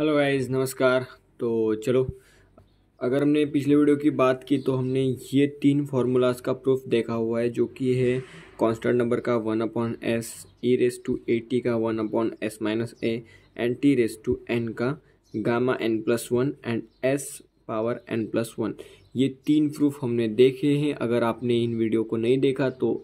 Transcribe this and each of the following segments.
hello guys नमस्कार तो चलो अगर हमने पिछले वीडियो की बात की तो हमने ये तीन फार्मूलाज का प्रूफ देखा हुआ है जो कि है कांस्टेंट नंबर का one upon S E raise to A T का one upon S minus A and T raise to N का gamma N plus one and S power N plus one ये तीन प्रूफ हमने देखे हैं अगर आपने इन वीडियो को नहीं देखा तो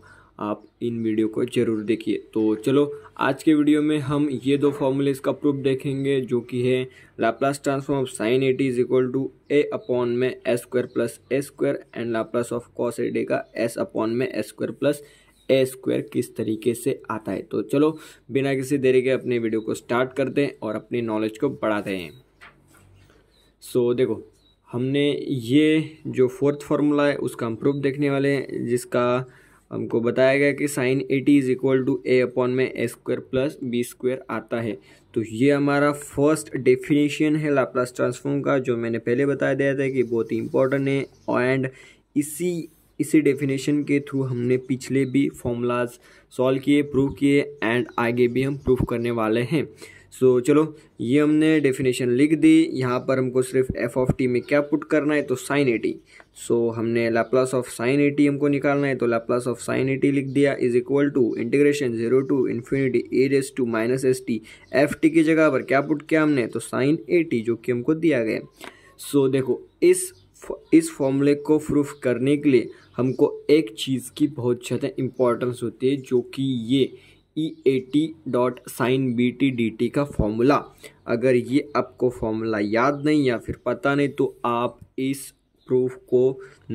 आप इन वीडियो को जरूर देखिए तो चलो आज के वीडियो में हम ये दो फॉर्मूलेज का प्रूफ देखेंगे जो कि है Laplace transform of sine A T is equal to A upon में A square plus A square and Laplace of cos A T का एस अपॉन में A square plus A square किस तरीके से आता है तो चलो बिना किसी देरी के अपने वीडियो को स्टार्ट कर दें और अपनी नॉलेज को बढ़ाते हैं सो so, देखो हमने ये जो फोर्थ फार्मूला है उसका हम प्रूफ देखने वाले हैं जिसका हमको बताया गया कि sine A T is equal to A upon में A square plus B square आता है तो ये हमारा फर्स्ट डेफिनेशन है लाप्लास ट्रांसफॉर्म का जो मैंने पहले बताया दिया था कि बहुत ही इंपॉर्टेंट है एंड इसी इसी डेफिनेशन के थ्रू हमने पिछले भी फॉर्मूलाज सॉल्व किए प्रूव किए एंड आगे भी हम प्रूव करने वाले हैं सो so, चलो ये हमने डेफिनेशन लिख दी यहाँ पर हमको सिर्फ एफ ऑफ टी में क्या पुट करना है तो साइन एटी सो सो हमने लाप्लास ऑफ साइन एटी हमको निकालना है तो लाप्लास ऑफ साइन एटी लिख दिया is equal to integration zero to infinity A S to minus S T F T की जगह पर क्या पुट किया हमने तो साइन ए टी जो कि हमको दिया गया सो so, देखो इस इस फॉर्मूले को प्रूफ करने के लिए हमको एक चीज़ की बहुत ज़्यादा इम्पोर्टेंस होती है जो कि ये E A T dot sine B T D T का फॉर्मूला अगर ये आपको फॉर्मूला याद नहीं या फिर पता नहीं तो आप इस प्रूफ को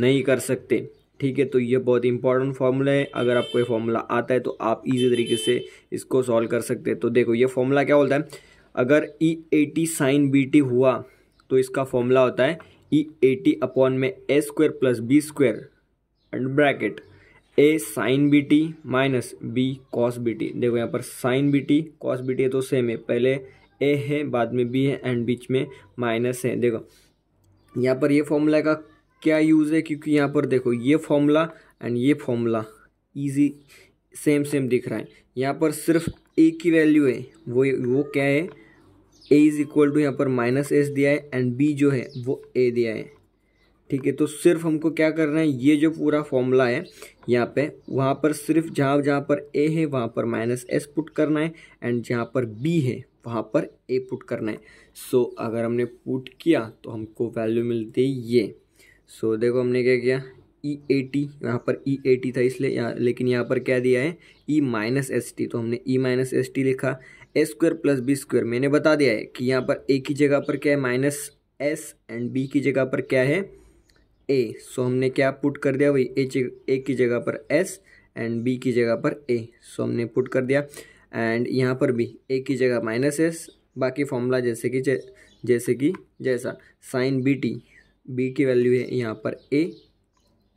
नहीं कर सकते ठीक है तो ये बहुत इंपॉर्टेंट फॉर्मूला है अगर आपको ये फॉर्मूला आता है तो आप इजी तरीके से इसको सॉल्व कर सकते हैं तो देखो ये फॉर्मूला क्या बोलता है अगर E A T sine B T हुआ तो इसका फॉर्मूला होता है ई ए टी अपॉन में A square plus B square and bracket A sine B T minus B cos B T देखो यहाँ पर sine B T cos B T है तो सेम है पहले ए है बाद में बी है एंड बीच में माइनस है देखो यहाँ पर ये फॉर्मूला का क्या यूज़ है क्योंकि यहाँ पर देखो ये फॉर्मूला एंड ये फॉर्मूला इजी सेम सेम दिख रहा है यहाँ पर सिर्फ ए की वैल्यू है वो वो क्या है ए इज़ इक्वल टू यहाँ पर माइनस एस दिया है एंड बी जो है वो ए दिया है ठीक है तो सिर्फ हमको क्या करना है ये जो पूरा फॉर्मूला है यहाँ पे वहाँ पर सिर्फ जहाँ जहाँ पर ए है वहाँ पर माइनस एस पुट करना है एंड जहाँ पर बी है वहाँ पर ए पुट करना है सो so, अगर हमने पुट किया तो हमको वैल्यू मिलती है ये सो so, देखो हमने क्या किया ई ए टी यहाँ पर ई ए टी था इसलिए यहाँ लेकिन यहाँ पर क्या दिया है ई माइनस एस टी तो हमने ई माइनस एस टी लिखा A square plus B square मैंने बता दिया है कि यहाँ पर ए की जगह पर क्या है माइनस एस एंड बी की जगह पर क्या है ए सो हमने क्या पुट कर दिया वही ए ए की जगह पर एस एंड बी की जगह पर ए सो हमने पुट कर दिया एंड यहाँ पर भी ए की जगह माइनस एस बाकी फॉर्मूला जैसे कि जैसे कि जैसा साइन बी टी बी की वैल्यू है यहाँ पर ए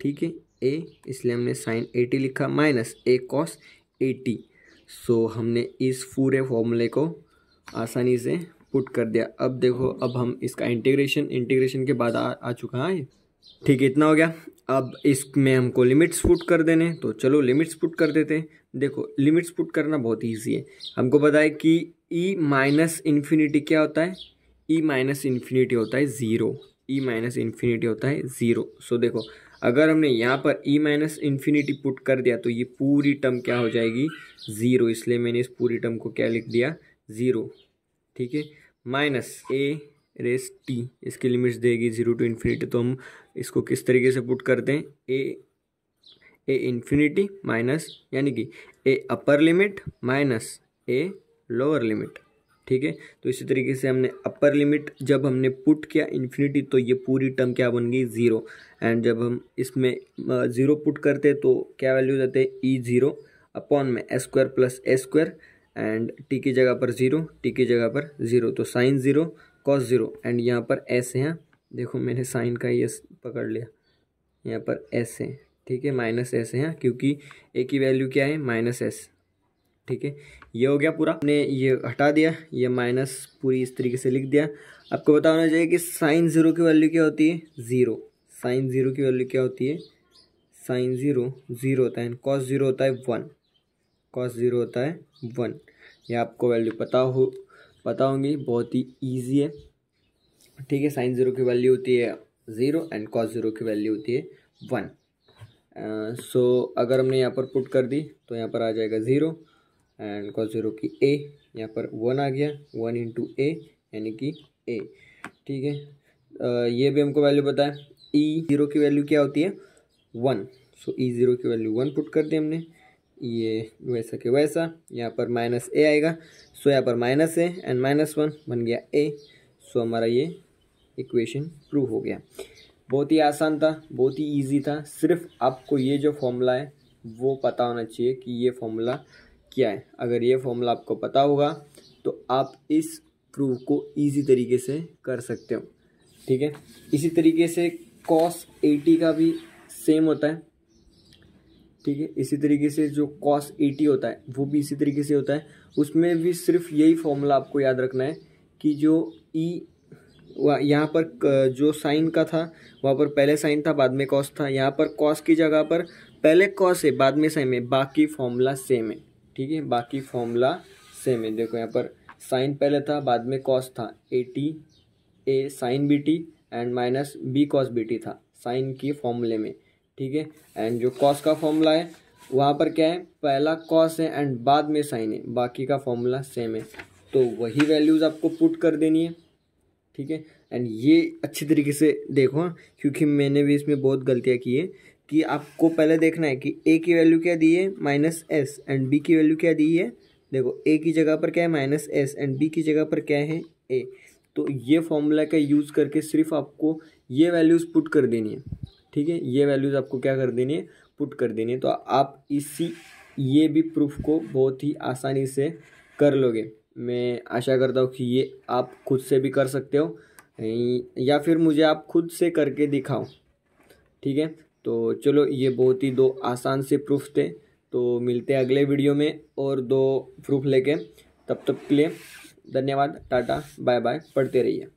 ठीक है ए इसलिए हमने साइन ए टी लिखा minus A cos A T so हमने इस पूरे फॉर्मूले को आसानी से पुट कर दिया अब देखो अब हम इसका इंटीग्रेशन इंटीग्रेशन के बाद आ, आ चुका है ठीक है इतना हो गया अब इसमें हमको लिमिट्स पुट कर देने तो चलो लिमिट्स पुट कर देते हैं देखो लिमिट्स पुट करना बहुत ईजी है हमको पता है कि ई माइनस इन्फिनिटी क्या होता है ई माइनस इन्फिनिटी होता है ज़ीरो ई माइनस इन्फिनिटी होता है ज़ीरो सो देखो अगर हमने यहाँ पर ई माइनस इन्फिनिटी पुट कर दिया तो ये पूरी टर्म क्या हो जाएगी ज़ीरो इसलिए मैंने इस पूरी टर्म को क्या लिख दिया ज़ीरो ठीक है माइनस ए रेस टी इसकी लिमिट्स देगी जीरो टू इन्फिनिटी तो हम इसको किस तरीके से पुट करते हैं ए ए इन्फिनिटी माइनस यानी कि A upper limit minus A lower limit ठीक है तो इसी तरीके से हमने अपर लिमिट जब हमने पुट किया इन्फिनिटी तो ये पूरी टर्म क्या बन गई ज़ीरो एंड जब हम इसमें ज़ीरो पुट करते तो क्या वैल्यू जाते हैं ई ज़ीरो अपॉन में S square plus A square and T की जगह पर ज़ीरो टी की जगह पर ज़ीरो तो sine zero cos zero and यहाँ पर एस है देखो मैंने साइन का ये पकड़ लिया यहाँ पर एस है ठीक है माइनस एस है क्योंकि ए की वैल्यू क्या है माइनस एस ठीक है ये हो गया पूरा हमने ये हटा दिया ये माइनस पूरी इस तरीके से लिख दिया आपको बता होना चाहिए कि साइन ज़ीरो की वैल्यू क्या होती है ज़ीरो साइन ज़ीरो की वैल्यू क्या होती है साइन ज़ीरो ज़ीरो होता है कॉस ज़ीरो होता है वन कॉस ज़ीरो होता है वन ये आपको वैल्यू पता हो पता होंगी बहुत ही ईजी है ठीक है साइन ज़ीरो की वैल्यू होती है ज़ीरो एंड कॉस ज़ीरो की वैल्यू होती है वन सो uh, so, अगर हमने यहाँ पर पुट कर दी तो यहाँ पर आ जाएगा ज़ीरो एंड कॉस ज़ीरो की ए यहाँ पर वन आ गया वन इंटू ए यानी कि ए ठीक है uh, ये भी हमको वैल्यू बताया ई e ज़ीरो की वैल्यू क्या होती है वन सो ई ज़ीरो की वैल्यू वन पुट कर दी हमने ये वैसा के वैसा यहाँ पर माइनस ए आएगा सो यहाँ पर minus A and minus one बन गया ए सो हमारा ये इक्वेशन प्रूव हो गया बहुत ही आसान था बहुत ही इजी था सिर्फ आपको ये जो फॉर्मूला है वो पता होना चाहिए कि ये फॉर्मूला क्या है अगर ये फॉर्मूला आपको पता होगा तो आप इस प्रूव को ईजी तरीके से कर सकते हो ठीक है इसी तरीके से कॉस एटी का भी सेम होता है ठीक है इसी तरीके से जो कॉस एटी होता है वो भी इसी तरीके से होता है उसमें भी सिर्फ यही फॉर्मूला आपको याद रखना है कि जो ई e, यहाँ पर जो साइन का था वहाँ पर पहले साइन था बाद में कॉस था यहाँ पर कॉस की जगह पर पहले कॉस है बाद में साइन है बाकी फॉर्मूला सेम है ठीक है बाकी फॉर्मूला सेम है देखो यहाँ पर साइन पहले था बाद में कॉस था a t a sine B t and minus B cos B t था साइन के फॉर्मूले में ठीक है एंड जो कॉस का फॉर्मूला है वहाँ पर क्या है पहला कॉस है एंड बाद में साइन है बाकी का फॉर्मूला सेम है तो वही वैल्यूज़ आपको पुट कर देनी है ठीक है एंड ये अच्छी तरीके से देखो हाँ, क्योंकि मैंने भी इसमें बहुत गलतियाँ की है कि आपको पहले देखना है कि ए की वैल्यू क्या दी है माइनस एस एंड बी की वैल्यू क्या दी है देखो ए की जगह पर क्या है माइनस एस एंड बी की जगह पर क्या है ए तो ये फॉर्मूला का यूज़ करके सिर्फ आपको ये वैल्यूज़ पुट कर देनी है ठीक है ये वैल्यूज़ आपको क्या कर देनी है पुट कर देनी है तो आप इसी ये भी प्रूफ को बहुत ही आसानी से कर लोगे मैं आशा करता हूँ कि ये आप खुद से भी कर सकते हो या फिर मुझे आप खुद से करके दिखाओ ठीक है तो चलो ये बहुत ही दो आसान से प्रूफ थे तो मिलते हैं अगले वीडियो में और दो प्रूफ लेके तब तक के लिए धन्यवाद टाटा बाय बाय पढ़ते रहिए